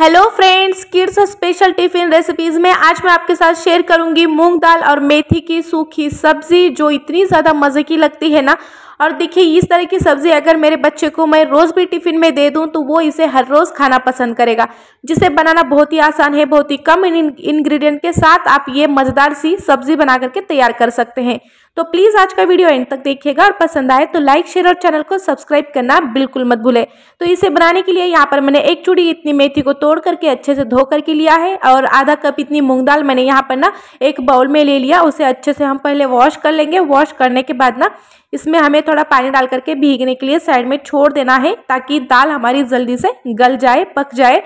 hello friends kids special tiffin recipes में आज मैं आपके साथ शेयर करूंगी मूंग दाल और मेथी की सूखी सब्जी जो इतनी ज़्यादा मज़े की लगती है ना और देखिए इस तरह की सब्ज़ी अगर मेरे बच्चे को मैं रोज़ भी टिफ़िन में दे दूँ तो वो इसे हर रोज़ खाना पसंद करेगा जिसे बनाना बहुत ही आसान है बहुत ही कम इंग्रेडिएंट के साथ आप ये मज़ेदार सी सब्ज़ी बना करके तैयार कर सकते हैं तो प्लीज़ आज का वीडियो एंड तक देखिएगा और पसंद आए तो लाइक शेयर और चैनल को सब्सक्राइब करना बिल्कुल मत भूले तो इसे बनाने के लिए यहाँ पर मैंने एक चूड़ी इतनी मेथी को तोड़ करके अच्छे से धो करके लिया है और आधा कप इतनी मूंग दाल मैंने यहाँ पर ना एक बाउल में ले लिया उसे अच्छे से हम पहले वॉश कर लेंगे वॉश करने के बाद ना इसमें हमें थोड़ा पानी डाल करके भीगने के लिए साइड में छोड़ देना है ताकि दाल हमारी जल्दी से गल जाए पक जाए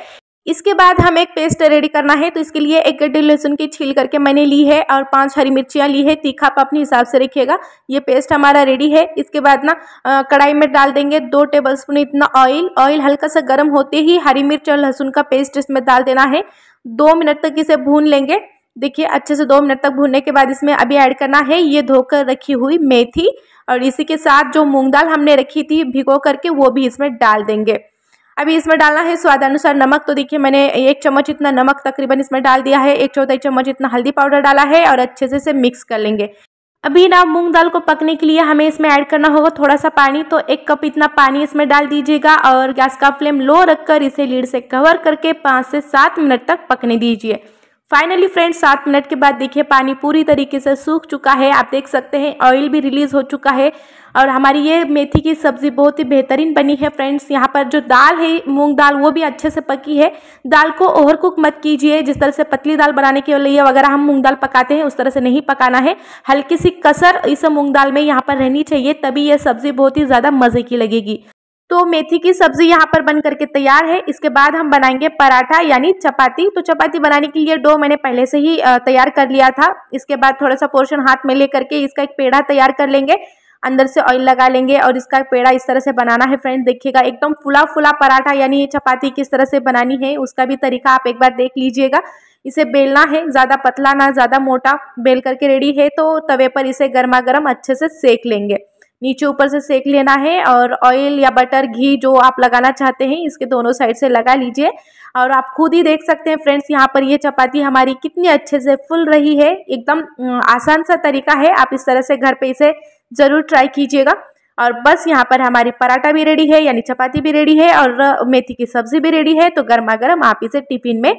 इसके बाद हम एक पेस्ट रेडी करना है तो इसके लिए एक गड्ढे लहसुन की छील करके मैंने ली है और पांच हरी मिर्चियाँ ली है तीखा आप अपने हिसाब से रखिएगा ये पेस्ट हमारा रेडी है इसके बाद ना कढ़ाई में डाल देंगे दो टेबल स्पून इतना ऑयल ऑयल हल्का सा गर्म होते ही हरी मिर्च और लहसुन का पेस्ट इसमें डाल देना है दो मिनट तक इसे भून लेंगे देखिए अच्छे से दो मिनट तक भूनने के बाद इसमें अभी ऐड करना है ये धोकर रखी हुई मेथी और इसी के साथ जो मूंग दाल हमने रखी थी भिगो करके वो भी इसमें डाल देंगे अभी इसमें डालना है स्वाद अनुसार नमक तो देखिए मैंने एक चम्मच इतना नमक तकरीबन इसमें डाल दिया है एक चौथाई चम्मच इतना हल्दी पाउडर डाला है और अच्छे से इसे मिक्स कर लेंगे अभी ना मूंग दाल को पकने के लिए हमें इसमें ऐड करना होगा थोड़ा सा पानी तो एक कप इतना पानी इसमें डाल दीजिएगा और गैस का फ्लेम लो रखकर इसे लीड से कवर करके पाँच से सात मिनट तक पकने दीजिए फाइनली फ्रेंड्स सात मिनट के बाद देखिए पानी पूरी तरीके से सूख चुका है आप देख सकते हैं ऑयल भी रिलीज़ हो चुका है और हमारी ये मेथी की सब्ज़ी बहुत ही बेहतरीन बनी है फ्रेंड्स यहाँ पर जो दाल है मूंग दाल वो भी अच्छे से पकी है दाल को ओवर कुक मत कीजिए जिस तरह से पतली दाल बनाने के लिए वगैरह हम मूंग दाल पकाते हैं उस तरह से नहीं पकाना है हल्की सी कसर इस मूंग दाल में यहाँ पर रहनी चाहिए तभी यह सब्ज़ी बहुत ही ज़्यादा मज़े की लगेगी तो मेथी की सब्जी यहाँ पर बन करके तैयार है इसके बाद हम बनाएंगे पराठा यानी चपाती तो चपाती बनाने के लिए डो मैंने पहले से ही तैयार कर लिया था इसके बाद थोड़ा सा पोर्शन हाथ में ले करके इसका एक पेड़ा तैयार कर लेंगे अंदर से ऑयल लगा लेंगे और इसका पेड़ा इस तरह से बनाना है फ्रेंड देखिएगा एकदम फुला फुला पराठा यानी चपाती किस तरह से बनानी है उसका भी तरीका आप एक बार देख लीजिएगा इसे बेलना है ज़्यादा पतला ना ज़्यादा मोटा बेल करके रेडी है तो तवे पर इसे गर्मा गर्म अच्छे से सेक लेंगे नीचे ऊपर से सेक लेना है और ऑयल या बटर घी जो आप लगाना चाहते हैं इसके दोनों साइड से लगा लीजिए और आप खुद ही देख सकते हैं फ्रेंड्स यहाँ पर ये चपाती हमारी कितनी अच्छे से फुल रही है एकदम आसान सा तरीका है आप इस तरह से घर पे इसे ज़रूर ट्राई कीजिएगा और बस यहाँ पर हमारी पराठा भी रेडी है यानी चपाती भी रेडी है और मेथी की सब्ज़ी भी रेडी है तो गर्मा गर्म आप इसे टिफ़िन में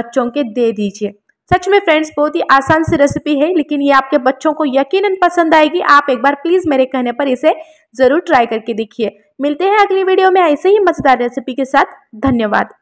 बच्चों के दे दीजिए सच में फ्रेंड्स बहुत ही आसान सी रेसिपी है लेकिन ये आपके बच्चों को यकीनन पसंद आएगी आप एक बार प्लीज़ मेरे कहने पर इसे ज़रूर ट्राई करके देखिए मिलते हैं अगली वीडियो में ऐसे ही मज़ेदार रेसिपी के साथ धन्यवाद